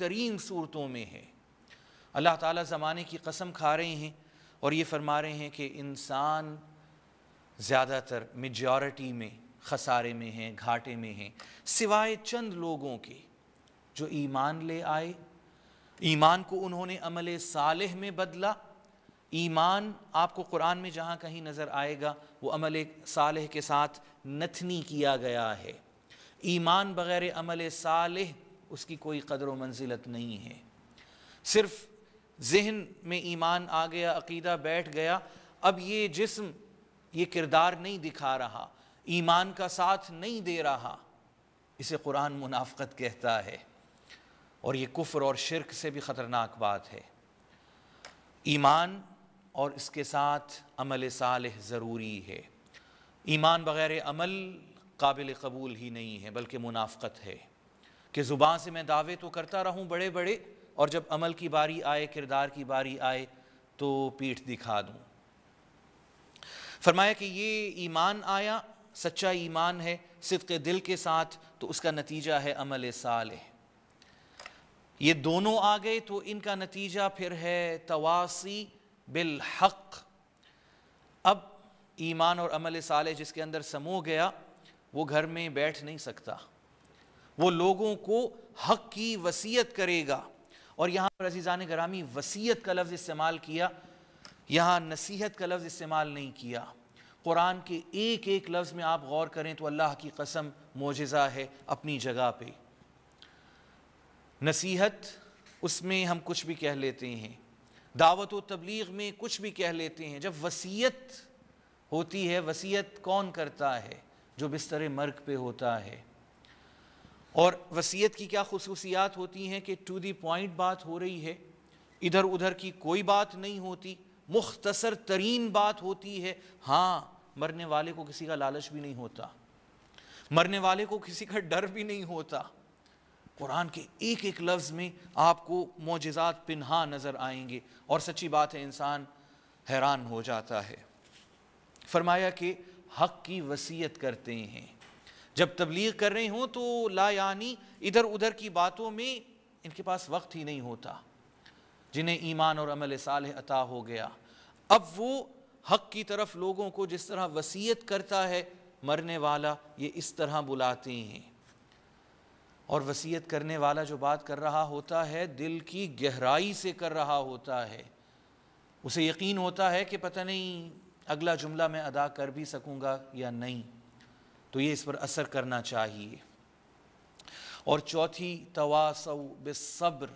तरीन सूरतों में है अल्लाह ताला ज़माने की कसम खा रहे हैं और ये फरमा रहे हैं कि इंसान ज़्यादातर मेजॉरिटी में खसारे में हैं घाटे में हैं सिवाय चंद लोगों के जो ईमान ले आए ईमान को उन्होंने अमल सालह में बदला ईमान आपको कुरान में जहाँ कहीं नज़र आएगा वो अमल साल के साथ नथनी किया गया है ईमान बग़ैर अमल सालह उसकी कोई कदर व मंजिलत नहीं है सिर्फ जहन में ईमान आ गया अकीदा बैठ गया अब ये जिस्म ये किरदार नहीं दिखा रहा ईमान का साथ नहीं दे रहा इसे कुरान मुनाफ़त कहता है और ये कुफ्र और शिरक से भी ख़तरनाक बात है ईमान और इसके साथ अमल साल ज़रूरी है ईमान बग़ैर अमल काबिल कबूल ही नहीं है बल्कि मुनाफ़त है कि ज़ुबान से मैं दावे तो करता रहूँ बड़े बड़े और जब अमल की बारी आए किरदार की बारी आए तो पीठ दिखा दूँ फरमाया कि ये ईमान आया सच्चा ईमान है सिर्फ के दिल के साथ तो उसका नतीजा है अमल साल ये दोनों आ गए तो इनका नतीजा फिर है तवासी बिल हक अब ईमान और अमल साल जिसके अंदर समो गया वो घर में बैठ नहीं सकता वो लोगों को हक की वसीयत करेगा और यहाँ पर अजीज़ान ग्रामी वसीयत का लफ्ज़ इस्तेमाल किया यहाँ नसीहत का लफ्ज़ इस्तेमाल नहीं किया कुरान के एक एक लफ्ज़ में आप गौर करें तो अल्लाह की कसम मोजा है अपनी जगह पर नसीहत उसमें हम कुछ भी कह लेते हैं दावत व तबलीग में कुछ भी कह लेते हैं जब वसीयत होती है वसीयत कौन करता है जो बिस्तर मर्ग पे होता है और वसीयत की क्या खसूसियात होती हैं कि टू दी पॉइंट बात हो रही है इधर उधर की कोई बात नहीं होती मुख्तसर तरीन बात होती है हाँ मरने वाले को किसी का लालच भी नहीं होता मरने वाले को किसी का डर भी नहीं होता कुरान के एक एक लफ्ज़ में आपको मोजात पिन्हा नज़र आएंगे और सच्ची बात है इंसान हैरान हो जाता है फरमाया कि हक की वसीयत करते हैं जब तबलीग कर रहे हों तो ला यानी इधर उधर की बातों में इनके पास वक्त ही नहीं होता जिन्हें ईमान और अमल साल अता हो गया अब वो हक की तरफ लोगों को जिस तरह वसीयत करता है मरने वाला ये इस तरह बुलाते हैं और वसीयत करने वाला जो बात कर रहा होता है दिल की गहराई से कर रहा होता है उसे यकीन होता है कि पता नहीं अगला जुमला मैं अदा कर भी सकूँगा या नहीं तो ये इस पर असर करना चाहिए और चौथी तवासव बेसब्र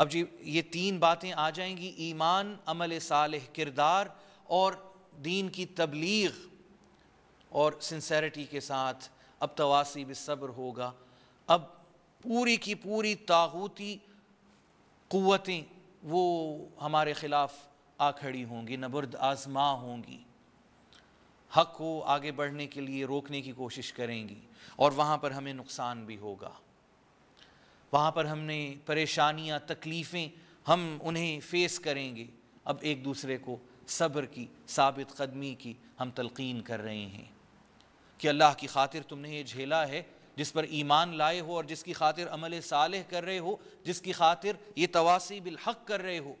अब जी ये तीन बातें आ जाएंगी ईमान अमल साल किरदार और दीन की तबलीग और सिंसेरिटी के साथ अब तवासी बेसब्र होगा अब पूरी की पूरी तागूती क़वतें वो हमारे ख़िलाफ़ आ खड़ी होंगी नबर्द आजमा होंगी हक को आगे बढ़ने के लिए रोकने की कोशिश करेंगी और वहाँ पर हमें नुकसान भी होगा वहाँ पर हमने परेशानियाँ तकलीफ़ें हम उन्हें फेस करेंगे अब एक दूसरे को सब्र की साबित कदमी की हम तलकीन कर रहे हैं कि अल्लाह की खातिर तुमने ये झेला है जिस पर ईमान लाए हो और जिसकी खातिर अमल साल कर रहे हो जिसकी खातिर ये तवासी बिल हक कर रहे हो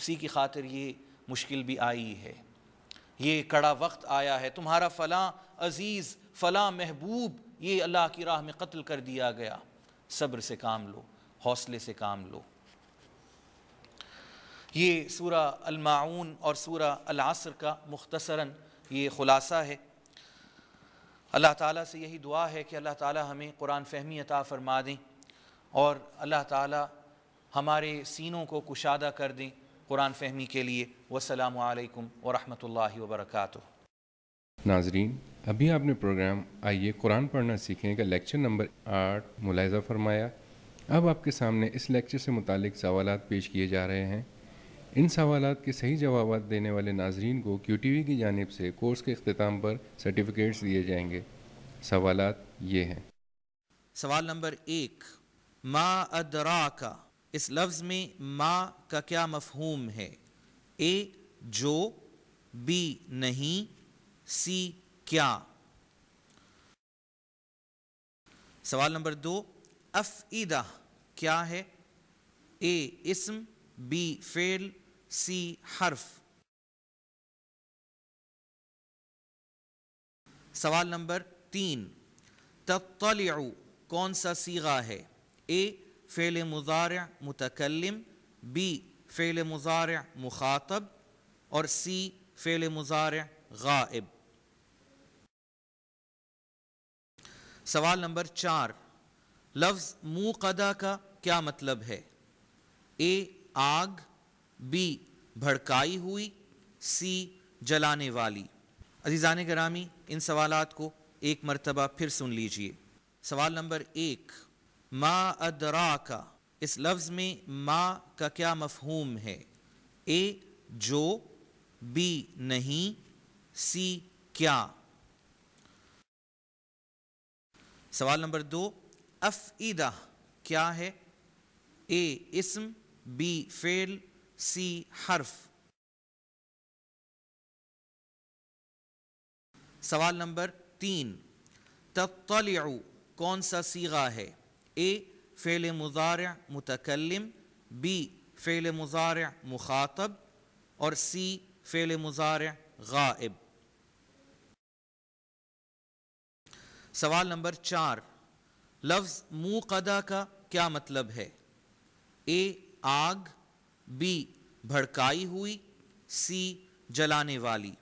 उसी की खातिर ये मुश्किल भी आई है ये कड़ा वक्त आया है तुम्हारा फ़लाँ अज़ीज़ फ़लाँ महबूब ये अल्लाह की राह में कत्ल कर दिया गया सब्र से काम लो हौसले से काम लो ये सूरा अलमाउन और सूरा अलासर का मुख्तसरन ये ख़ुलासा है अल्लाह ताला से यही दुआ है कि अल्लाह ताला हमें कुरान फहमी अता फरमा दें और अल्लाह ताला हमारे सीनों को कुशादा कर दें कुरान फहमी के लिए वसलम वरहमल वबरक नाजरीन अभी आपने प्रोग्राम आइए कुरान पढ़ना सीखें का लेक्चर नंबर आठ मुलायजा फरमाया अब आपके सामने इस लेक्चर से मुतक सवाल पेश किए जा रहे हैं इन सवाल के सही जवाब देने वाले नाजरीन को क्यू टी वी की जानब से कोर्स के अख्ताम पर सर्टिफिकेट्स दिए जाएंगे सवाल ये हैं सवाल नंबर एक मा अदरा का इस लफ्ज़ में माँ का क्या मफहूम है ए जो बी नहीं सी क्या सवाल नंबर दो अफ क्या है ए इसम बी फेल सी हर्फ सवाल नंबर तीन तत्तलियु कौन सा सीगा है ए فعل مضارع متكلم بي فعل مضارع مخاطب और सी फेल मुजार गायब सवाल नंबर चार लफ्ज मुकदा का क्या मतलब है ए आग बी भड़काई हुई सी जलाने वाली अजीज़ान करामी इन सवालात को एक मरतबा फिर सुन लीजिए सवाल नंबर एक मा अदरा का इस लफ्ज़ में मा का क्या मफहूम है ए जो बी नहीं सी क्या सवाल नंबर दो अफ क्या है ए इसम बी फेल सी हर्फ सवाल नंबर तीन तत्तलु कौन सा सीगा है ए फ़ेल मुजारع मुतकलम बी फ़ेल मुजारع मुखातब और सी फ़ेल मुजारع गायब सवाल नंबर चार लफ्ज़ कदा का क्या मतलब है ए आग बी भड़काई हुई सी जलाने वाली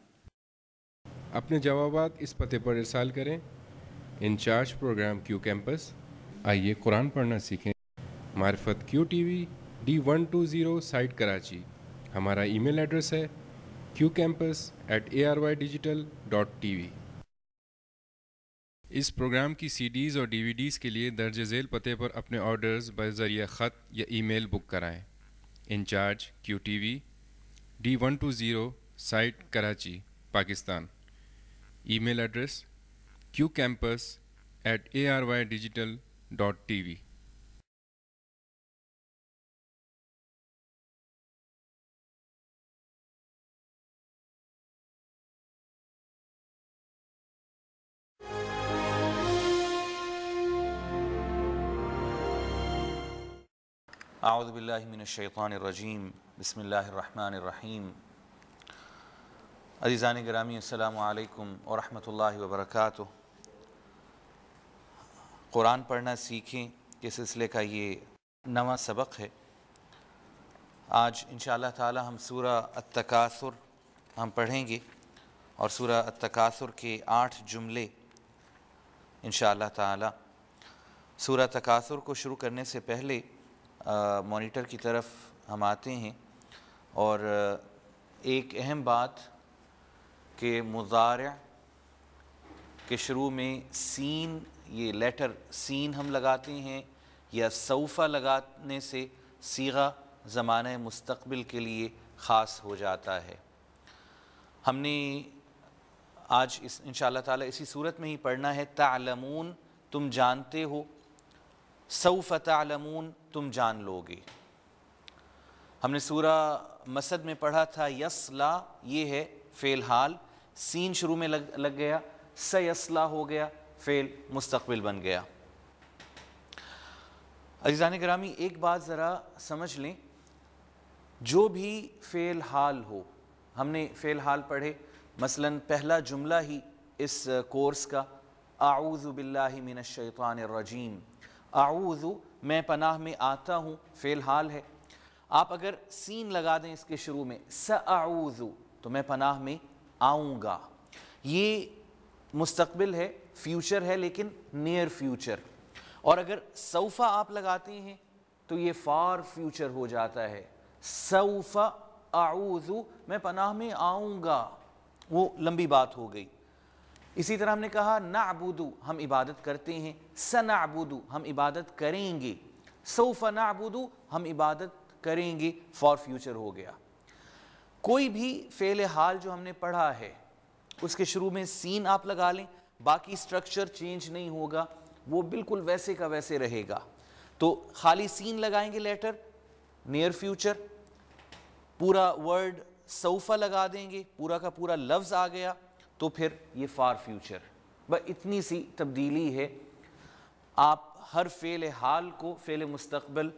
अपने जवाब इस पते पर इरसाल करें इंचार्ज प्रोग्राम क्यू कैंपस आइए कुरान पढ़ना सीखें मार्फत Q T V D one two zero site Karachi हमारा ईमेल एड्रेस है Q campus at A R Y digital dot T V इस प्रोग्राम की सीडीज़ और डीवीडीज़ के लिए दर्ज झेल पते पर अपने ऑर्डर्स बज़रिया ख़त या ईमेल बुक कराएं incharge Q T V D one two zero site Karachi Pakistan email address Q campus at A R Y digital dot tv أعوذ بالله من الشيطان الرجيم بسم الله الرحمن الرحيم عزیزان گرامی السلام عليكم ورحمه الله وبركاته Quran पढ़ना सीखें के सिलसिले का ये नवा सबक है आज इन ताला हम सूरा अतकासुर हम पढ़ेंगे और सूरा अतकासुर के आठ जुमले इन ताला सूरा तकासुर को शुरू करने से पहले मॉनिटर की तरफ हम आते हैं और एक अहम बात के मुजार के शुरू में सीन ये लेटर सीन हम लगाते हैं या सऊफ़ा लगाने से सीगा ज़माना मुस्तबिल के लिए ख़ास हो जाता है हमने आज इस इन ताला इसी सूरत में ही पढ़ना है तालमून तुम जानते हो सऊफ़ तालमून तुम जान लोगे हमने सूरा मसद में पढ़ा था यसला ये है फिलहाल सीन शुरू में लग लग गया सयसला हो गया फ़ेल मुस्तबिल बन गया अजीजान ग्रामी एक बात ज़रा समझ लें जो भी फ़ेल हाल हो हमने फ़ेल हाल पढ़े मसलन पहला जुमला ही इस कोर्स का आऊज़बिल्लिमिनशैतरजीम आऊज़ु मैं पनाह में आता हूँ फ़ेल हाल है आप अगर सीन लगा दें इसके शुरू में स आऊज़ु तो मैं पनाह में आऊँगा ये मुस्तबिल है फ्यूचर है लेकिन नियर फ्यूचर और अगर सऊफ़ा आप लगाते हैं तो ये फार फ्यूचर हो जाता है सऊफ़ा आऊजू मैं पनाह में आऊंगा वो लंबी बात हो गई इसी तरह हमने कहा नाबुदू हम इबादत करते हैं सनाबुदू हम इबादत करेंगे सऊफ़ा नाबुदू हम इबादत करेंगे फॉर फ्यूचर हो गया कोई भी फेल हाल जो हमने पढ़ा है उसके शुरू में सीन आप लगा लें बाकी स्ट्रक्चर चेंज नहीं होगा वो बिल्कुल वैसे का वैसे रहेगा तो खाली सीन लगाएंगे लेटर नियर फ्यूचर पूरा वर्ड सोफा लगा देंगे पूरा का पूरा लफ्ज़ आ गया तो फिर ये फार फ्यूचर बस इतनी सी तब्दीली है आप हर फेल हाल को फेल मुस्तकबिल